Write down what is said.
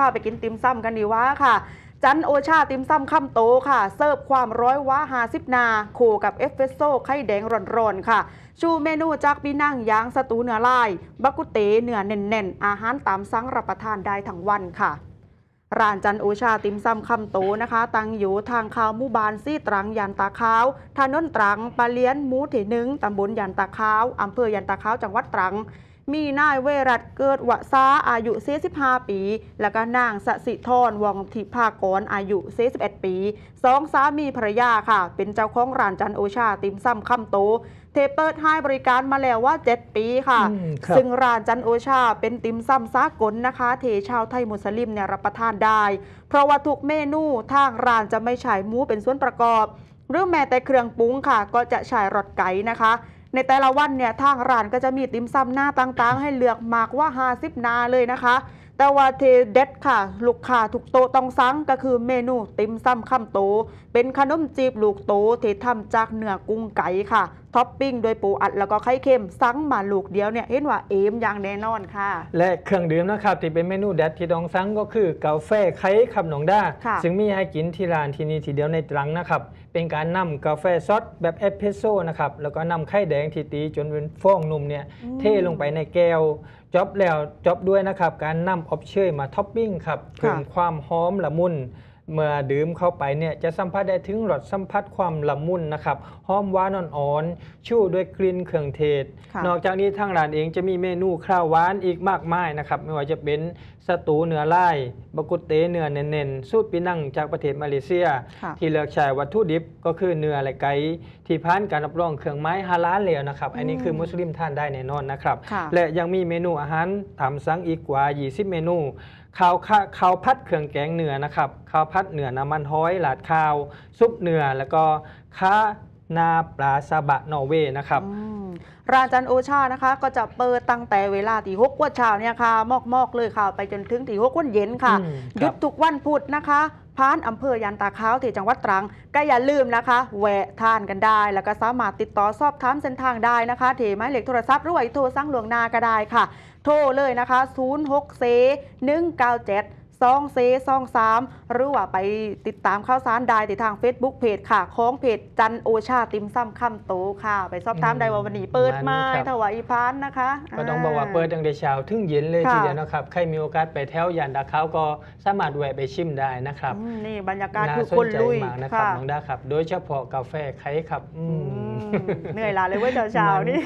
พาไปกินติมซ้ำกันดีว่าค่ะ จันโอชาติมซ้ำข้ามโตค่ะ เสิร์ฟความร้อยว้าหาสิบนา โคกับเอฟเฟสโซ่ไข่แดงร้อนๆค่ะ ชูเมนูจากปีนั่งยางสตูเนื้อลายบักุเตเนื้อเน่นๆ อาหารตามสั่งรับประทานได้ทั้งวันค่ะ ร้านจันโอชาติมซำคำโตนะคะ ตั้งอยู่ทางข้าวมู่บานซี่ตรังยันตาขาวถนนตรังปลาเลี้ยนมูเถนึ่งตำบลยันตาขาวอำเภอยันตาขาวจังหวัดตรังมีนายเวรัตเกิดวะซาอายุ45ปี แล้วก็นางสสิธรวงทิภากรอายุ41ปี สองสามีภรรยาค่ะ เป็นเจ้าของร้านจันโอชาติมซ้ำคำโต เทเปิดให้บริการมาแล้วว่า 7 ปีค่ะ ซึ่งร้านจันโอชาเป็นติมซ้ำซากลนะคะ เทชาวไทยมุสลิมเนี่ยรับประทานได้ เพราะว่าทุกเมนู ทางร้านจะไม่ใช้หมูเป็นส่วนประกอบ หรือแม้แต่เครื่องปรุงค่ะก็จะใช้รสไก่นะคะในแต่ละวันเนี่ย ทางร้านก็จะมีติ่มซำหน้าต่างๆ ให้เลือกมากว่า50นาเลยนะคะ แต่ว่าเทเด็ดค่ะ ลูกค้าถูกโตต้องสั่งก็คือเมนูติ่มซำข้ามโต เป็นขนมจีบลูกโตที่ทำจากเนื้อกุ้งไก่ค่ะท็อปปิ้งด้วยปูอัดแล้วก็ไข่เค็มซังมาลูกเดียวเนี่ยเห็นว่าเอมอย่างแน่นอนค่ะ และเครื่องดื่มนะครับ ที่เป็นเมนูเด็ดที่ดองซังก็คือกาแฟไข่ขับหนองด้าซึ่งมีให้กินที่ร้านที่นี่ทีเดียวในตรังนะครับ เป็นการนำกาแฟซอสแบบเอสเพรสโซ่นะครับ แล้วก็นำไข่แดงที่ตีจนเป็นฟองนุ่มเนี่ยเทลงไปในแก้วจอบแล้วจอบด้วยนะครับการนำอบเชยมาท็อปปิ้งครับเพิ่มความหอมละมุนเมื่อดื่มเข้าไปเนี่ยจะสัมผัสได้ถึงรสสัมผัสความละมุนนะครับหอมหวานอ่อนๆชู่ด้วยกลิ่นเครื่องเทศ นอกจากนี้ทางร้านเองจะมีเมนูข้าวหวานอีกมากมายนะครับไม่ว่าจะเป็นสตูเนื้อไล่บกุเตเนื้อเน้นๆ สูตรปีนังจากประเทศมาเลเซีย ที่เลือกใช้วัตถุดิบก็คือเนื้อและไก่ที่ผ่านการรับรองเครื่องไม้ฮาลาลแล้วนะครับอันนี้คือมุสลิมท่านได้แน่นอนนะครับและยังมีเมนูอาหารตามสั่งอีกกว่า 20 เมนูข้าวข้าวพัดเครื่องแกงเหนือนะครับ ข้าวพัดเหนือน้ำมันห้อยหลาดข้าว ซุปเหนือแล้วก็ข้านาปลาซาบะ นอร์เวย์นะครับร้านจันโอชา นะคะ ก็จะเปิดตั้งแต่เวลาตีหกวันเช้าเนี่ยค่ะ มอก ๆ เลยค่ะไปจนถึงตีหกวันเย็นค่ะหยุดทุกวันพุธนะคะพานอำเภอ ยันตาขาวที่จังหวัดตรัง ก็ อย่าลืมนะคะ แวะทานกันได้ แล้วก็สามารถติดต่อสอบถามเส้นทางได้นะคะที่หมายเลขโทรศัพท์หรือว่าโทรสั่งหลวงนาก็ได้ค่ะ โทร เลยนะคะ 0 6 4 1 9 7ซองเซซองสามหรือว่าไปติดตามข่าวสารได้ที่ทาง Facebook เพจค่ะของเพจจันโอชาติมซ้ำคำโตค่ะ ไปสอบถามได้ว่าวันนี้เปิดมาถวายพานนะคะก็ต้องบอกว่าเปิดตั้งแต่เช้าถึงเย็นเลยทีเดียวนะครับใครมีโอกาสไปแถวยันดาเขาก็สามารถแวะไปชิมได้นะครับ นี่บรรยากาศคือคนลุยนะครับน้องดาครับโดยเฉพาะกาแฟไข่ครับเหนื่อยล้าเลยเว้ยเช้าานี่